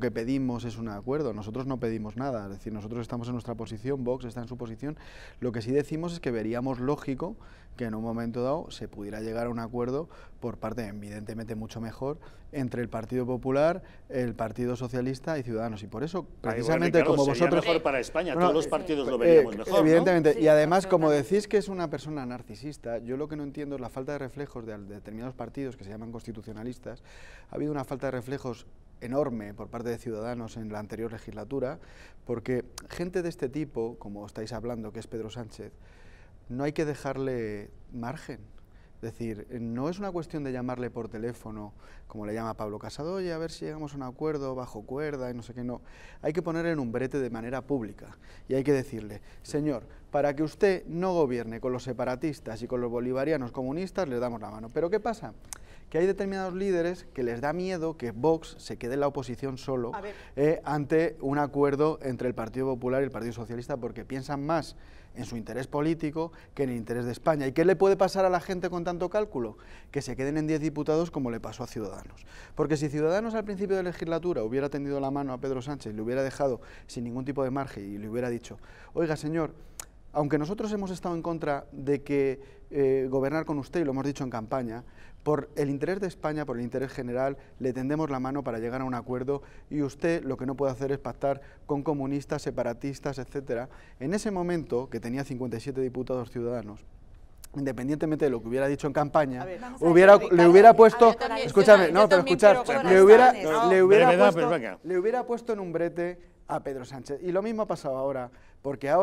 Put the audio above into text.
Lo que pedimos es un acuerdo, nosotros no pedimos nada, es decir, nosotros estamos en nuestra posición, Vox está en su posición, lo que sí decimos es que veríamos lógico que en un momento dado se pudiera llegar a un acuerdo por parte, evidentemente, mucho mejor entre el Partido Popular, el Partido Socialista y Ciudadanos. Y por eso, ah, precisamente como vosotros... mejor para España, todos los partidos eh, lo veríamos eh, mejor, Evidentemente, y además, como decís que es una persona narcisista, yo lo que no entiendo es la falta de reflejos de determinados partidos que se llaman constitucionalistas. Ha habido una falta de reflejos enorme por parte de Ciudadanos en la anterior legislatura, porque gente de este tipo, como estáis hablando, que es Pedro Sánchez, no hay que dejarle margen. Es decir, no es una cuestión de llamarle por teléfono, como le llama Pablo Casadoya, a ver si llegamos a un acuerdo bajo cuerda y no sé qué, no. Hay que ponerle en un brete de manera pública y hay que decirle, señor, para que usted no gobierne con los separatistas y con los bolivarianos comunistas, le damos la mano. Pero ¿qué pasa? que hay determinados líderes que les da miedo que Vox se quede en la oposición solo eh, ante un acuerdo entre el Partido Popular y el Partido Socialista porque piensan más en su interés político que en el interés de España. ¿Y qué le puede pasar a la gente con tanto cálculo? Que se queden en 10 diputados como le pasó a Ciudadanos. Porque si Ciudadanos al principio de la legislatura hubiera tendido la mano a Pedro Sánchez, le hubiera dejado sin ningún tipo de margen y le hubiera dicho, oiga señor, aunque nosotros hemos estado en contra de que eh, gobernar con usted, y lo hemos dicho en campaña, por el interés de España, por el interés general, le tendemos la mano para llegar a un acuerdo y usted lo que no puede hacer es pactar con comunistas, separatistas, etcétera. En ese momento, que tenía 57 diputados ciudadanos, independientemente de lo que hubiera dicho en campaña, hubiera, le hubiera puesto, no, pero escuchar, hubiera, hubiera puesto, le hubiera puesto en un brete a Pedro Sánchez. Y lo mismo ha pasado ahora, porque ahora...